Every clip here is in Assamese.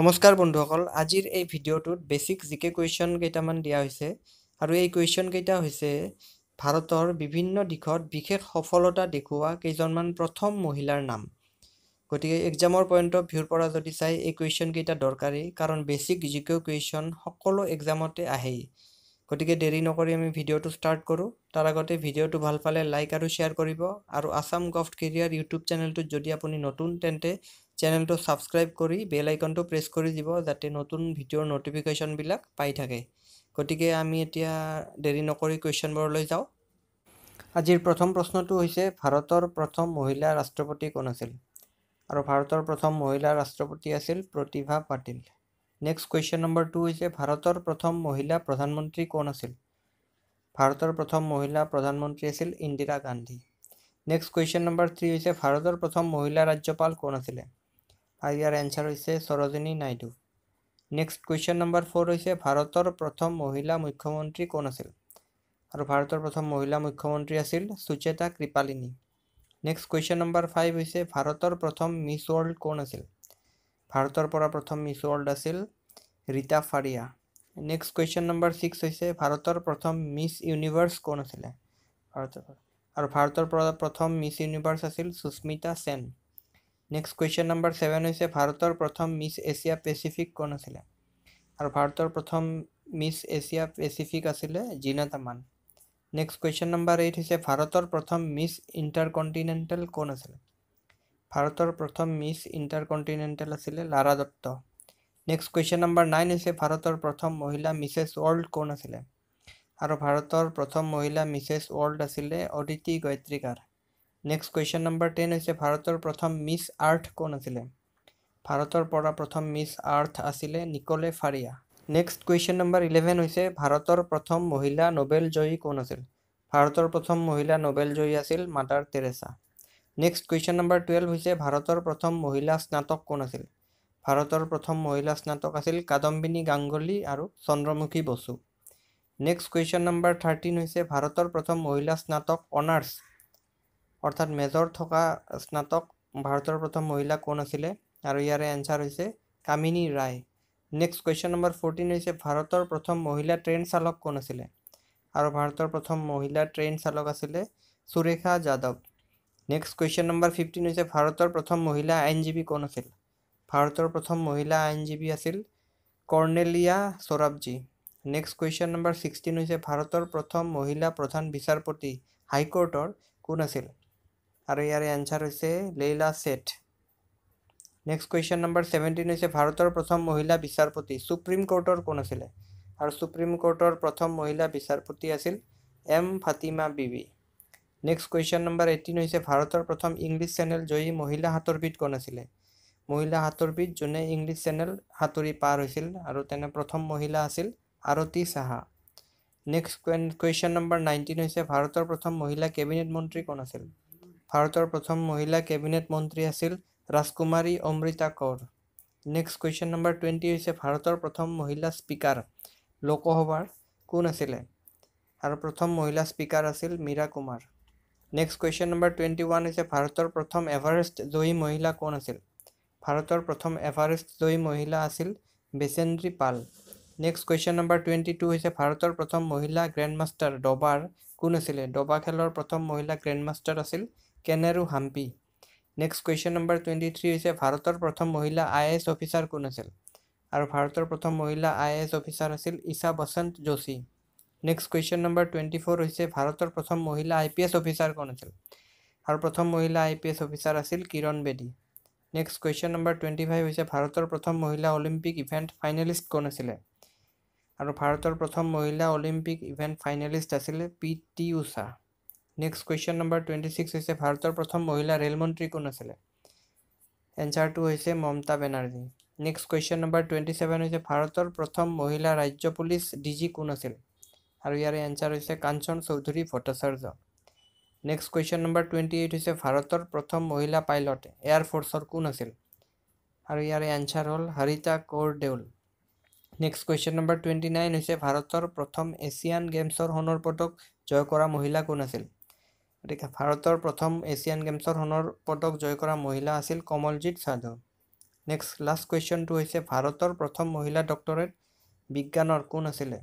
নমস্কাৰ বন্ধুসকল আজিৰ এই ভিডিঅ'টোত বেছিক জি কে কুৱেশ্যন কেইটামান দিয়া হৈছে আৰু এই কুৱেশ্যনকেইটা হৈছে ভাৰতৰ বিভিন্ন দিশত বিশেষ সফলতা দেখুওৱা কেইজনমান প্ৰথম মহিলাৰ নাম গতিকে এক্সামৰ পইণ্ট অফ ভিউৰ পৰা যদি চাই এই কুৱেশ্যনকেইটা দৰকাৰী কাৰণ বেছিক জি কে কুৱেশ্যন সকলো এক্সামতে আহেই গতিকে দেৰি নকৰি আমি ভিডিঅ'টো ষ্টাৰ্ট কৰোঁ তাৰ আগতে ভিডিঅ'টো ভাল পালে লাইক আৰু শ্বেয়াৰ কৰিব আৰু আছাম গভ কেৰিয়াৰ ইউটিউব চেনেলটোত যদি আপুনি নতুন তেন্তে চেনেলটো ছাবস্ক্ৰাইব কৰি বেল আইকনটো প্ৰেছ কৰি দিব যাতে নতুন ভিডিঅ'ৰ ন'টিফিকেশ্যনবিলাক পাই থাকে গতিকে আমি এতিয়া দেৰি নকৰি কুৱেশ্যনবোৰলৈ যাওঁ আজিৰ প্ৰথম প্ৰশ্নটো হৈছে ভাৰতৰ প্ৰথম মহিলা ৰাষ্ট্ৰপতি কোন আছিল আৰু ভাৰতৰ প্ৰথম মহিলা ৰাষ্ট্ৰপতি আছিল Pratibha Patil next question number two হৈছে ভাৰতৰ প্ৰথম মহিলা প্ৰধানমন্ত্ৰী কোন আছিল ভাৰতৰ প্ৰথম মহিলা প্ৰধানমন্ত্ৰী আছিল Indira Gandhi next question number three হৈছে ভাৰতৰ প্ৰথম মহিলা ৰাজ্যপাল কোন আছিলে আৰু ইয়াৰ এনচাৰ হৈছে Sarojini Naidu next question number four হৈছে ভাৰতৰ প্ৰথম মহিলা মুখ্যমন্ত্ৰী কোন আছিল আৰু ভাৰতৰ প্ৰথম মহিলা মুখ্যমন্ত্ৰী আছিল Sucheta Kripalani next question number five হৈছে ভাৰতৰ প্ৰথম মিছ ৱৰ্ল্ড কোন আছিল ভাৰতৰ পৰা প্ৰথম মিছ ৱৰ্ল্ড আছিল Reita Faria next question number six হৈছে ভাৰতৰ প্ৰথম মিছ ইউনিভাৰ্চ কোন আছিলে ভাৰতৰ আৰু ভাৰতৰ পৰা প্ৰথম মিছ ইউনিভাৰ্চ আছিল Sushmita Sen next question number seven হৈছে ভাৰতৰ প্ৰথম মিছ এছিয়া পেচিফিক কোন আছিলে আৰু ভাৰতৰ প্ৰথম মিছ এছিয়া পেচিফিক আছিলে জিনা তামান নেক্সট কুৱেশ্যন নম্বৰ এইট হৈছে ভাৰতৰ প্ৰথম মিছ ইণ্টাৰকণ্টিনেণ্টেল কোন আছিলে ভাৰতৰ প্ৰথম মিছ ইণ্টাৰ কণ্টিনেণ্টেল আছিলে Lara Dutta next question number nine হৈছে ভাৰতৰ প্ৰথম মহিলা মিছেছ ৱৰ্ল্ড কোন আছিলে আৰু ভাৰতৰ প্ৰথম মহিলা মিছেছ ৱৰ্ল্ড আছিলে Aditi Govitrikar next question number ten হৈছে ভাৰতৰ প্ৰথম মিছ আৰ্থ কোন আছিলে ভাৰতৰ পৰা প্ৰথম মিছ আৰ্থ আছিলে Nicole Faria next question number eleven হৈছে ভাৰতৰ প্ৰথম মহিলা নবেল জয়ী কোন আছিল ভাৰতৰ প্ৰথম মহিলা নবেল জয়ী আছিল Mother Teresa next question number twelve হৈছে ভাৰতৰ প্ৰথম মহিলা স্নাতক কোন আছিল ভাৰতৰ প্ৰথম মহিলা স্নাতক আছিল কাদম্বিনী গাংগুলী আৰু Chandramukhi Basu next question number thirteen হৈছে ভাৰতৰ প্ৰথম মহিলা স্নাতক অনাৰ্ছ অৰ্থাৎ মেজৰ থকা স্নাতক ভাৰতৰ প্ৰথম মহিলা কোন আছিলে আৰু ইয়াৰে এনচাৰ হৈছে Kamini Roy next question number fourteen হৈছে ভাৰতৰ প্ৰথম মহিলা ট্ৰেইন চালক কোন আছিলে আৰু ভাৰতৰ প্ৰথম মহিলা ট্ৰেইন চালক আছিলে Surekha Yadav next question number fifteen হৈছে ভাৰতৰ প্ৰথম মহিলা আইনজীৱী কোন আছিল ভাৰতৰ প্ৰথম মহিলা আইনজীৱী আছিল Cornelia Sorabji next question number sixteen হৈছে ভাৰতৰ প্ৰথম মহিলা প্ৰধান বিচাৰপতি হাইকৰ্টৰ কোন আছিল আৰু ইয়াৰে এনচাৰ হৈছে Leila Seth next question number seventeen হৈছে ভাৰতৰ প্ৰথম মহিলা বিচাৰপতি চুপ্ৰিম কোৰ্টৰ কোন আছিলে আৰু চুপ্ৰিম কোৰ্টৰ প্ৰথম মহিলা বিচাৰপতি আছিল M Fathima Beevi next question number eighteen হৈছে ভাৰতৰ প্ৰথম ইংলিছ চেনেল জয়ী মহিলা সাঁতোৰবিদ কোন আছিলে মহিলা সাঁতোৰবিদ যোনে ইংলিছ চেনেল সাঁতুৰি পাৰ হৈছিল আৰু তেনে প্ৰথম মহিলা আছিল আৰতী চাহা নেক্সট কুৱেন কুৱেশ্যন নম্বৰ নাইণ্টিন হৈছে ভাৰতৰ প্ৰথম মহিলা কেবিনেট মন্ত্ৰী কোন আছিল ভাৰতৰ প্ৰথম মহিলা কেবিনেট মন্ত্ৰী আছিল Rajkumari Amrita Kaur next question number twenty হৈছে ভাৰতৰ প্ৰথম মহিলা স্পীকাৰ লোকসভাৰ কোন আছিলে আৰু প্ৰথম মহিলা স্পীকাৰ আছিল Meira Kumar next question number twenty one হৈছে ভাৰতৰ প্ৰথম এভাৰেষ্ট জয়ী মহিলা কোন আছিল ভাৰতৰ প্ৰথম এভাৰেষ্ট জয়ী মহিলা আছিল Bachendri Pal next question number twenty two হৈছে ভাৰতৰ প্ৰথম মহিলা গ্ৰেণ্ডমাষ্টাৰ ডবাৰ কোন আছিলে ডবা খেলৰ প্ৰথম মহিলা গ্ৰেণ্ডমাষ্টাৰ আছিল Koneru Humpy next question number twenty three হৈছে ভাৰতৰ প্ৰথম মহিলা আই এ এছ অফিচাৰ কোন আছিল আৰু ভাৰতৰ প্ৰথম মহিলা আই এ এছ অফিচাৰ আছিল Isha Basant Joshi next question number twenty four হৈছে ভাৰতৰ প্ৰথম মহিলা আই পি এছ অফিচাৰ কোন আছিল আৰু প্ৰথম মহিলা আই পি এছ অফিচাৰ আছিল Kiran Bedi next question number twenty five হৈছে ভাৰতৰ প্ৰথম মহিলা অলিম্পিক ইভেণ্ট ফাইনেলিষ্ট কোন আছিলে আৰু ভাৰতৰ প্ৰথম মহিলা অলিম্পিক ইভেণ্ট ফাইনেলিষ্ট আছিলে P T Usha next question number twenty six হৈছে ভাৰতৰ প্ৰথম মহিলা ৰে'লমন্ত্ৰী কোন আছিলে এনচাৰটো হৈছে Mamata Banerjee next question number twenty seven হৈছে ভাৰতৰ প্ৰথম মহিলা ৰাজ্য পুলিচ ডি জি কোন আছিল আৰু ইয়াৰ এঞ্চাৰ হৈছে Kanchan Chaudhary Bhattacharya next question number twenty eight হৈছে ভাৰতৰ প্ৰথম মহিলা পাইলট এয়াৰ ফ'ৰ্চৰ কোন আছিল আৰু ইয়াৰে এঞ্চাৰ হ'ল Harita Kaur Deol next question number twenty nine হৈছে ভাৰতৰ প্ৰথম এছিয়ান গেমছৰ সোণৰ পদক জয় কৰা মহিলা কোন আছিল গতিকে ভাৰতৰ প্ৰথম এছিয়ান গেমছৰ সোণৰ পদক জয় কৰা মহিলা আছিল কমলজিৎ সাধু নেক্সট লাষ্ট কুৱেশ্যনটো হৈছে ভাৰতৰ প্ৰথম মহিলা ডক্টৰেট বিজ্ঞানৰ কোন আছিলে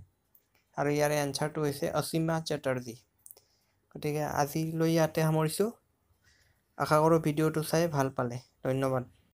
আৰু ইয়াৰে এনচাৰটো হৈছে অসীমা চেটাৰ্জী গতিকে আজিলৈ ইয়াতে সামৰিছোঁ আশা কৰোঁ ভিডিঅ'টো চাই ভাল পালে ধন্যবাদ